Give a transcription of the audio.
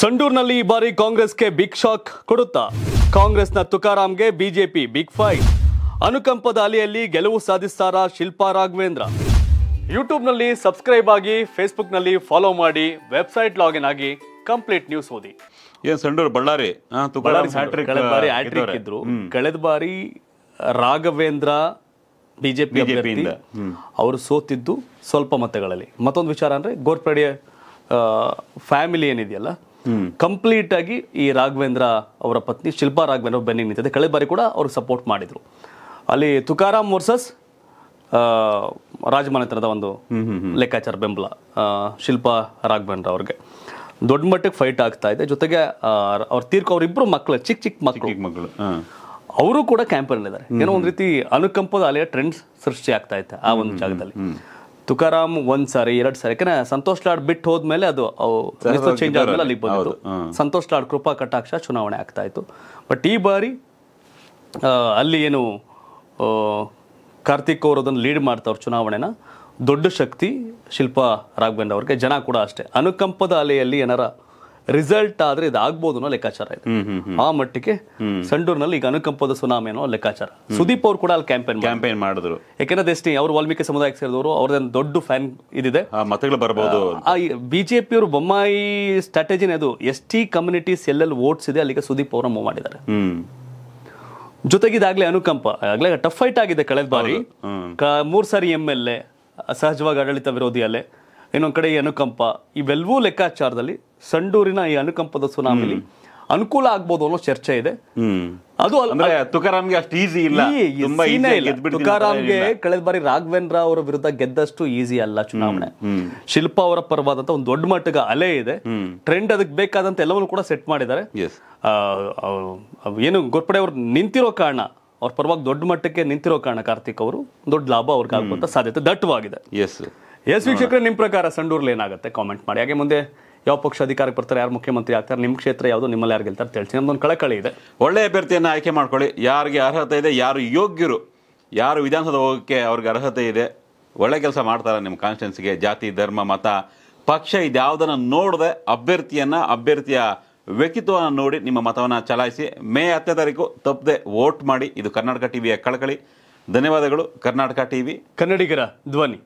ಸಂಡೂರ್ನಲ್ಲಿ ಈ ಬಾರಿ ಕಾಂಗ್ರೆಸ್ಗೆ ಬಿಗ್ ಶಾಕ್ ಕೊಡುತ್ತಾ ಕಾಂಗ್ರೆಸ್ನ ತುಕಾರಾಮ್ಗೆ ಬಿಜೆಪಿ ಬಿಗ್ ಫೈಟ್ ಅನುಕಂಪದ ಅಲೆಯಲ್ಲಿ ಗೆಲುವು ಸಾಧಿಸ್ತಾರ ಶಿಲ್ಪಾ ರಾಘವೇಂದ್ರ ಯೂಟ್ಯೂಬ್ನಲ್ಲಿ ಸಬ್ಸ್ಕ್ರೈಬ್ ಆಗಿ ಫೇಸ್ಬುಕ್ನಲ್ಲಿ ಫಾಲೋ ಮಾಡಿ ವೆಬ್ಸೈಟ್ ಲಾಗಿನ್ ಆಗಿ ಕಂಪ್ಲೀಟ್ ನ್ಯೂಸ್ ಓದಿ ಏನ್ ಸಂಡೂರ್ ಬಳ್ಳಾರಿ ಕಳೆದ ಇದ್ರು ಕಳೆದ ಬಾರಿ ರಾಘವೇಂದ್ರ ಬಿಜೆಪಿ ಅವರು ಸೋತಿದ್ದು ಸ್ವಲ್ಪ ಮತಗಳಲ್ಲಿ ಮತ್ತೊಂದು ವಿಚಾರ ಅಂದ್ರೆ ಗೋರ್ಪಡೆಯ ಫ್ಯಾಮಿಲಿ ಏನಿದೆಯಲ್ಲ ಕಂಪ್ಲೀಟ್ ಆಗಿ ಈ ರಾಘವೇಂದ್ರ ಅವರ ಪತ್ನಿ ಶಿಲ್ಪಾ ರಾಘವೇಂದ್ರ ಬೆನ್ನಿಗೆ ನಿಂತಿದೆ ಕಳೆದ ಬಾರಿ ಕೂಡ ಅವ್ರಿಗೆ ಸಪೋರ್ಟ್ ಮಾಡಿದ್ರು ಅಲ್ಲಿ ತುಕಾರಾಮ್ ವರ್ಸಸ್ ರಾಜಮನೆತನದ ಒಂದು ಲೆಕ್ಕಾಚಾರ ಬೆಂಬಲ ಶಿಲ್ಪಾ ರಾಘವೇಂದ್ರ ಅವ್ರಿಗೆ ದೊಡ್ಡ ಮಟ್ಟಕ್ಕೆ ಫೈಟ್ ಆಗ್ತಾ ಇದೆ ಜೊತೆಗೆ ಅವ್ರ ತೀರ್ಕೊ ಅವರಿಬ್ರು ಮಕ್ಕಳು ಚಿಕ್ಕ ಚಿಕ್ಕ ಮಕ್ಕಳು ಮಕ್ಕಳು ಅವರು ಕೂಡ ಕ್ಯಾಂಪಲ್ಲಿದ್ದಾರೆ ಏನೋ ಒಂದು ರೀತಿ ಅನುಕಂಪದ ಅಲೆಯ ಟ್ರೆಂಡ್ಸ್ ಸೃಷ್ಟಿ ಆಗ್ತಾ ಇತ್ತು ಆ ಒಂದು ಜಾಗದಲ್ಲಿ ತುಕಾರಾಮ್ ಒಂದ್ ಸಾರಿ ಎರಡ್ ಸಾರಿ ಯಾಕಂದ್ರೆ ಸಂತೋಷ್ ಲಾಡ್ ಬಿಟ್ಟು ಹೋದ್ಮೇಲೆ ಅದು ಚೇಂಜ್ ಆದ್ಮೇಲೆ ಅಲ್ಲಿ ಬಂದಿತ್ತು ಸಂತೋಷ್ ಲಾಡ್ ಕೃಪಾ ಕಟಾಕ್ಷ ಚುನಾವಣೆ ಆಗ್ತಾ ಇತ್ತು ಬಟ್ ಈ ಬಾರಿ ಅಲ್ಲಿ ಏನು ಕಾರ್ತಿಕ್ ಅವರು ಅದನ್ನು ಲೀಡ್ ಮಾಡ್ತಾವ್ರ ಚುನಾವಣೆನ ದೊಡ್ಡ ಶಕ್ತಿ ಶಿಲ್ಪಾ ರಾಘವೇಂದ್ರ ಅವ್ರಿಗೆ ಜನ ಕೂಡ ಅಷ್ಟೇ ಅನುಕಂಪದ ಅಲೆಯಲ್ಲಿ ಏನಾರ ರಿಸಲ್ಟ್ ಆದ್ರೆ ಇದಾಗ್ಬೋದು ಅನ್ನೋ ಲೆಕ್ಕಾಚಾರ ಇದೆ ಆ ಮಟ್ಟಿಗೆ ಸಂಡೂರ್ನಲ್ಲಿ ಈಗ ಅನುಕಂಪದ ಸುನಾಮಿ ಅನ್ನೋ ಲೆಕ್ಕಾಚಾರ ಸುದೀಪ್ ಅವರು ಕೂಡ ಅಲ್ಲಿ ಕ್ಯಾಂಪೇನ್ ಕ್ಯಾಂಪೇನ್ ಮಾಡಿದ್ರು ಯಾಕೆಂದ್ರೆ ಎಷ್ಟೇ ಅವರು ವಾಲ್ಮೀಕಿ ಸಮುದಾಯಕ್ಕೆ ಸೇರಿದವರು ಅವ್ರದ್ದು ದೊಡ್ಡ ಫ್ಯಾನ್ ಇದಿದೆ ಬರಬಹುದು ಬಿಜೆಪಿ ಅವರು ಬೊಮ್ಮಾಯಿ ಸ್ಟ್ರಾಟಜಿ ಅದು ಎಸ್ ಟಿ ಕಮ್ಯುನಿಟೀಸ್ ಎಲ್ಲೆಲ್ಲಿ ವೋಟ್ಸ್ ಇದೆ ಅಲ್ಲಿಗೆ ಸುದೀಪ್ ಅವರ ಮೂವ್ ಮಾಡಿದ್ದಾರೆ ಜೊತೆಗೆ ಇದಾಗ್ಲೇ ಅನುಕಂಪ ಆಗ್ಲೇ ಟಫ್ ಫೈಟ್ ಆಗಿದೆ ಕಳೆದ ಬಾರಿ ಮೂರ್ ಸಾರಿ ಎಂ ಎಲ್ ಎ ಸಹಜವಾಗಿ ಆಡಳಿತ ವಿರೋಧಿ ಅಲ್ಲೇ ಇನ್ನೊಂದ್ ಕಡೆ ಅನುಕಂಪ ಇವೆಲ್ಲವೂ ಲೆಕ್ಕಾಚಾರದಲ್ಲಿ ಸಂಡೂರಿನ ಈ ಅನುಕಂಪದ ಸುನಾಮಿಲಿ ಅನುಕೂಲ ಆಗ್ಬೋದು ಅನ್ನೋ ಚರ್ಚೆ ಇದೆ ಅದು ತುಕಾರಾಮ್ಗೆ ಅಷ್ಟು ಈಸಿ ಇಲ್ಲ ತುಕಾರಾಮ್ಗೆ ಕಳೆದ ಬಾರಿ ರಾಘವೇಂದ್ರ ಅವರ ವಿರುದ್ಧ ಗೆದ್ದಷ್ಟು ಈಸಿ ಅಲ್ಲ ಚುನಾವಣೆ ಶಿಲ್ಪಾ ಅವರ ಪರವಾದಂತ ಒಂದು ದೊಡ್ಡ ಮಟ್ಟದ ಅಲೆ ಇದೆ ಟ್ರೆಂಡ್ ಅದಕ್ಕೆ ಬೇಕಾದಂತ ಎಲ್ಲವನ್ನು ಕೂಡ ಸೆಟ್ ಮಾಡಿದ್ದಾರೆ ಏನು ಗೋರ್ಪಡೆ ಅವರು ನಿಂತಿರೋ ಕಾರಣ ಅವ್ರ ಪರವಾಗಿ ದೊಡ್ಡ ಮಟ್ಟಕ್ಕೆ ನಿಂತಿರೋ ಕಾರಣ ಕಾರ್ತಿಕ್ ಅವರು ದೊಡ್ಡ ಲಾಭ ಅವ್ರಿಗೆ ಆಗುವಂತ ಸಾಧ್ಯತೆ ದಟ್ಟವಾಗಿದೆ ಎಸ್ ಎಸ್ ವೀಕ್ಷಕರೇ ನಿಮ್ ಪ್ರಕಾರ ಸಂಡೂರ್ಲಿ ಏನಾಗುತ್ತೆ ಕಾಮೆಂಟ್ ಮಾಡಿ ಹಾಗೆ ಮುಂದೆ ಯಾವ ಪಕ್ಷ ಅಧಿಕಾರಕ್ಕೆ ಬರ್ತಾರೆ ಯಾರು ಮುಖ್ಯಮಂತ್ರಿ ಆಗ್ತಾರೆ ನಿಮ್ಮ ಕ್ಷೇತ್ರ ಯಾವುದು ನಿಮ್ಮಲ್ಲಿ ಯಾರು ಗೆಲ್ತಾರೆ ತಿಳಿಸಿ ನಮ್ದೊಂದು ಕಳಕಳಿ ಇದೆ ಒಳ್ಳೆಯ ಅಭ್ಯರ್ಥಿಯನ್ನು ಆಯ್ಕೆ ಮಾಡ್ಕೊಳ್ಳಿ ಯಾರಿಗೆ ಅರ್ಹತೆ ಇದೆ ಯಾರು ಯೋಗ್ಯರು ಯಾರು ವಿಧಾನಸೌಧ ಹೋಗೋಕ್ಕೆ ಅವ್ರಿಗೆ ಅರ್ಹತೆ ಇದೆ ಒಳ್ಳೆ ಕೆಲಸ ಮಾಡ್ತಾರೆ ನಿಮ್ಮ ಕಾನ್ಸ್ಟಿಟ್ಯೂನ್ಸಿಗೆ ಜಾತಿ ಧರ್ಮ ಮತ ಪಕ್ಷ ಇದ್ಯಾವುದನ್ನು ನೋಡದೆ ಅಭ್ಯರ್ಥಿಯನ್ನು ಅಭ್ಯರ್ಥಿಯ ವ್ಯಕ್ತಿತ್ವವನ್ನು ನೋಡಿ ನಿಮ್ಮ ಮತವನ್ನು ಚಲಾಯಿಸಿ ಮೇ ಹತ್ತನೇ ತಾರೀಕು ತಪ್ಪದೆ ವೋಟ್ ಮಾಡಿ ಇದು ಕರ್ನಾಟಕ ಟಿವಿಯ ಕಳಕಳಿ ಧನ್ಯವಾದಗಳು ಕರ್ನಾಟಕ ವಿ ಕನ್ನಡಿಗರ ಧ್ವನಿ